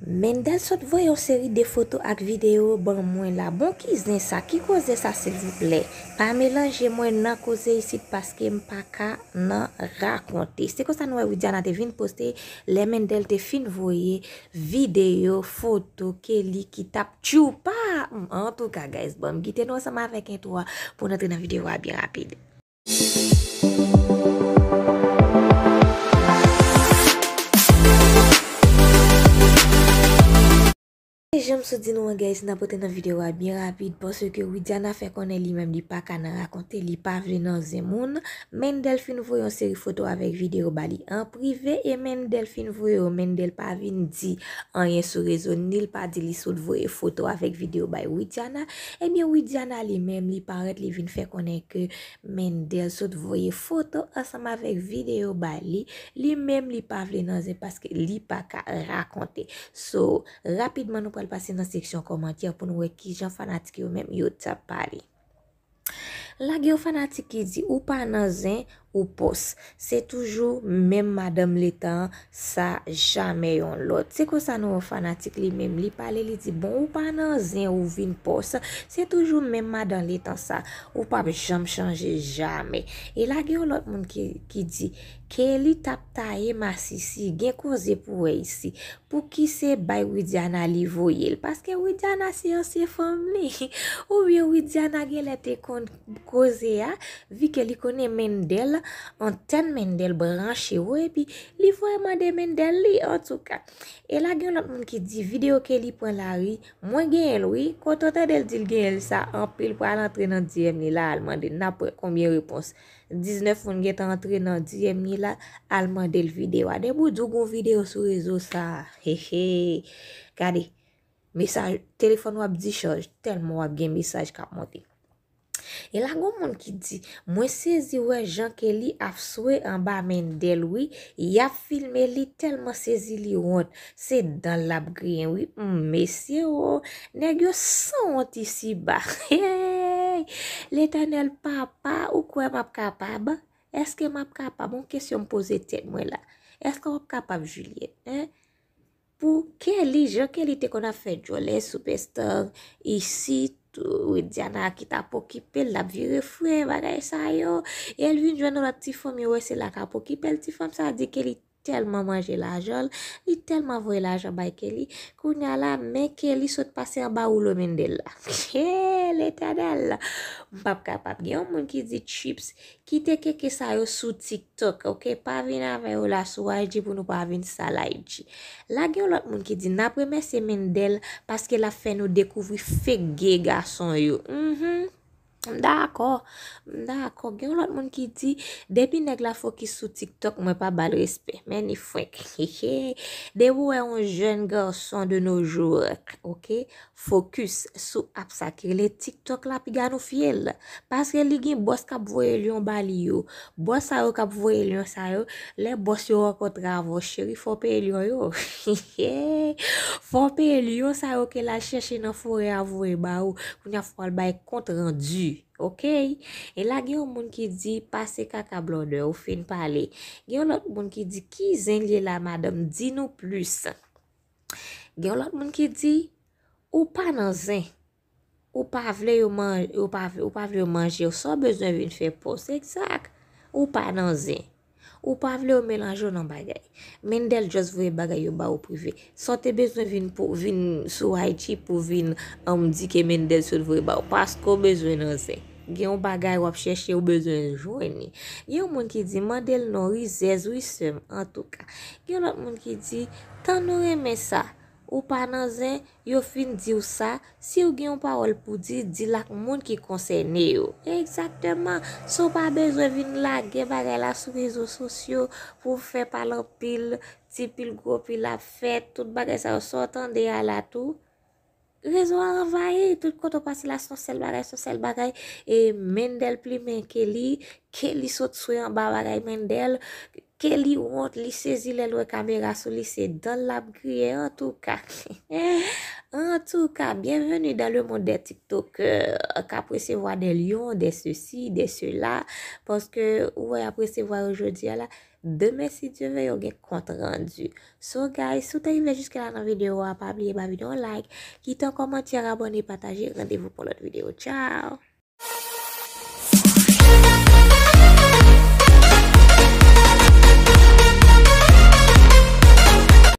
Men del sot voye yon seri de foto ak video bon mwen la, bon ki iznen sa, ki koze sa selzi ple, pa me lanje mwen nan koze yisit paske mpa ka nan rakonte. Se kon sa noue ou djanate vin poste, le men del te fin voye video, foto, ke li ki tap chou pa, en touka guys, bon gite nou seman vek entwa pou notre nan video wabi rapide. E jom sou din wangay si nan pote nan videwa bin rapid pwoswe ke Ouidiana fe konen li mem li pa ka nan rakonte li pa vle nan zemoun. Men Delphine voyon seri foto avek videyo ba li en prive. E men Delphine voyon men del pa vin di an yen sou rezo nil pa di li sot voye foto avek videyo bay Ouidiana. E mi Ouidiana li mem li paret li vin fe konen ke men del sot voye foto asama avek videyo ba li. Li mem li pa vle nan zem parce li pa ka rakonte. So, rapidman nou po Pasin nan seksyon komant ya pou nou we ki Jan fanatik yo menm yo tapari La ge yo fanatik Ki di ou panazen Ou pos Se toujou mem madam letan Sa jamè yon lot Se ko sa nou fanatik li mem li pale Li di bon ou pa nan zin ou vin pos Se toujou mem madam letan sa Ou pa be jam chanje jamè E la gen yon lot moun ki di Ke li tap ta emas Si gen kose pou wey si Pou ki se bay Ouidiana li voyel Paske Ouidiana se yon se fom ni Ouye Ouidiana Gen lete kon kose ya Vi ke li kone men de la On ten men del branche wepi Li foye mande men del li En touka E la gen lop men ki di video ke li pon la wi Mwen gen el wi Kontotan del dil gen el sa An pil pou al entre nan 10 emi la al mande Napre koumye repons 19 moun gen tan entre nan 10 emi la Al mande el video A debo djougon video sou rezo sa Kade Telefon wap di chanj Telman wap gen misaj ka mande E la gwo moun ki di, mwen sezi wè jan ke li afswe an ba men del wè, ya filme li telman sezi li wè, se dan lab griyen wè. Mè se yo, negyo son wè ti si ba. Le tanel papa, ou kwa m ap kapab? Eske m ap kapab? Mwen kesyon m pose ten mwen la. Eske m ap kapab, Julien? Pou ke li jan, ke li te kon a fè jolè, soubestan, isi, wè djana akit apokipe, l apvire fwe, wè sa yo, e l vi njwen nou la tifon mi wè se l akapokipe, l tifon sa di ke li tifon, Telman manje la jol, li telman vwe la jol bay ke li, kou nya la me ke li sot pase a ba ou lo men del la. Heee, leta del la. Mpap kapap, gen yon moun ki di chips, kite keke sa yo sou TikTok, ok? Pa vina veyo la sou IG pou nou pa vina sa la IG. La gen yon lot moun ki di napreme se men del, paske la fe nou dekouvri fe gge gason yo, mhm mhm. Mda akor, mda akor Gen lout moun ki di Depi neg la fokis sou TikTok Mwen pa bal respet Meni fwek De wè yon jen gorsan de nou jou Fokus sou ap sakir Le TikTok la pi gano fiel Paske ligin bos kap vwe lyon bali yo Bos sa yo kap vwe lyon sa yo Le bos yo akotra avon Cheri fope lyon yo Fope lyon sa yo Ke la cheshe nan fwe avon Koun ya fwal bay kontrandi Ok, e la gen yon moun ki di pase kakablon de ou fin pale, gen yon lot moun ki di ki zeng li la madame di nou plus, gen yon lot moun ki di ou pa nan zeng, ou pa vle ou manje ou sa bezwen vi ne fe pos, seksak, ou pa nan zeng. Ou pa vle ou menanjou nan bagay. Men del jos vwe bagay ou ba ou privé. Sote bezwen vin pou vin sou Haiti pou vin am um, di ke men del jos vwe bagay. Ou pasko bezwen an se. Gen ou bagay wap chèche ou bezwen jouni. Gen ou moun ki di, man del nan rizez ou isem. En touka. Gen ou nat moun ki di, tan nou reme sa. Ou pa nan zin, yo fin di ou sa, si ou gen yon parol pou di, di lak moun ki konsene yo. Eksakteman, sou pa bejwe vin la, ge bagay la sou rezo sosyo, pou fe palan pil, ti pil go, pil la fet, tout bagay sa ou so, tende ya la tou. Rezo an vaye, tout koto pasi la, son sel bagay, son sel bagay, e men del pli men ke li, ke li sot sou yon ba bagay men del. ke li wot, li sezi le lwe kamera sou lise dan lab griye, en tou ka, en tou ka, bienveni dan le moun de TikTok, ka presevwa de lyon, de sou si, de sou la, poske, woy, a presevwa oujodi ala, demen si djive yon gen kont rendu. So guys, sou ta yon vejiske lan nan video, apabliye ba videon like, kitan komanti, rabonni, patajir, randevou pou lot video, chow!